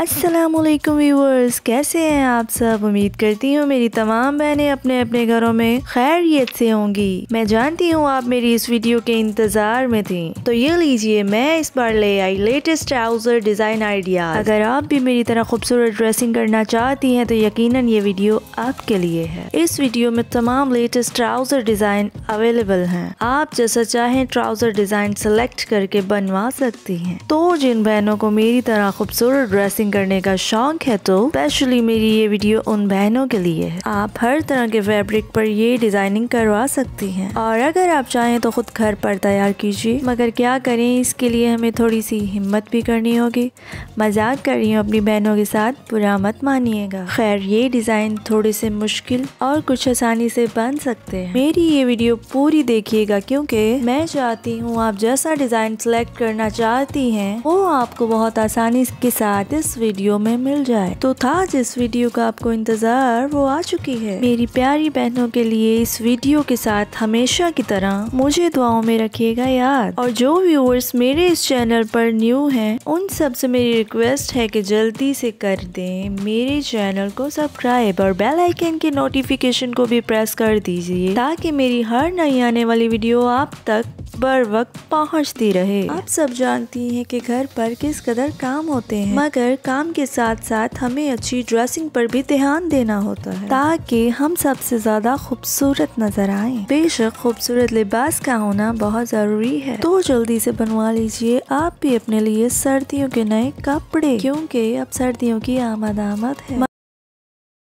अस्सलाम वालेकुम व्यूअर्स कैसे हैं आप सब उम्मीद करती हूँ मेरी तमाम बहनें अपने अपने घरों में खैरियत से होंगी मैं जानती हूँ आप मेरी इस वीडियो के इंतजार में थी तो ये लीजिए मैं इस बार ले आई लेटेस्ट ट्राउजर डिजाइन आइडिया अगर आप भी मेरी तरह खूबसूरत ड्रेसिंग करना चाहती है तो यकीनन ये वीडियो आपके लिए है इस वीडियो में तमाम लेटेस्ट ट्राउजर डिजाइन अवेलेबल है आप जैसा चाहे ट्राउजर डिजाइन सेलेक्ट करके बनवा सकती है तो जिन बहनों को मेरी तरह खूबसूरत ड्रेसिंग ड्रेसिंग करने का शौक है तो स्पेशली मेरी ये वीडियो उन बहनों के लिए है आप हर तरह के फैब्रिक पर ये डिजाइनिंग करवा सकती हैं और अगर आप चाहें तो खुद घर पर तैयार कीजिए मगर क्या करें इसके लिए हमें थोड़ी सी हिम्मत भी करनी होगी मजाक कर रही हूँ अपनी बहनों के साथ बुरा मत मानिएगा खैर ये डिजाइन थोड़े से मुश्किल और कुछ आसानी से बन सकते हैं मेरी ये वीडियो पूरी देखिएगा क्योंकि मैं चाहती हूँ आप जैसा डिजाइन सेलेक्ट करना चाहती हैं वो आपको बहुत आसानी के साथ इस इस वीडियो में मिल जाए तो था जिस वीडियो का आपको इंतजार वो आ चुकी है मेरी प्यारी बहनों के लिए इस वीडियो के साथ हमेशा की तरह मुझे दुआओं में रखिएगा याद और जो व्यूअर्स मेरे इस चैनल पर न्यू हैं उन सब से मेरी रिक्वेस्ट है कि जल्दी से कर दें मेरे चैनल को सब्सक्राइब और बेल आइकन के नोटिफिकेशन को भी प्रेस कर दीजिए ताकि मेरी हर नई आने वाली वीडियो आप तक बर वक्त पहुँचती रहे आप सब जानती हैं कि घर पर किस कदर काम होते हैं मगर काम के साथ साथ हमें अच्छी ड्रेसिंग पर भी ध्यान देना होता है ताकि हम सबसे ज्यादा खूबसूरत नजर आए बेशक खूबसूरत लिबास का होना बहुत जरूरी है तो जल्दी से बनवा लीजिए आप भी अपने लिए सर्दियों के नए कपड़े क्योंकि अब सर्दियों की आमद आमद है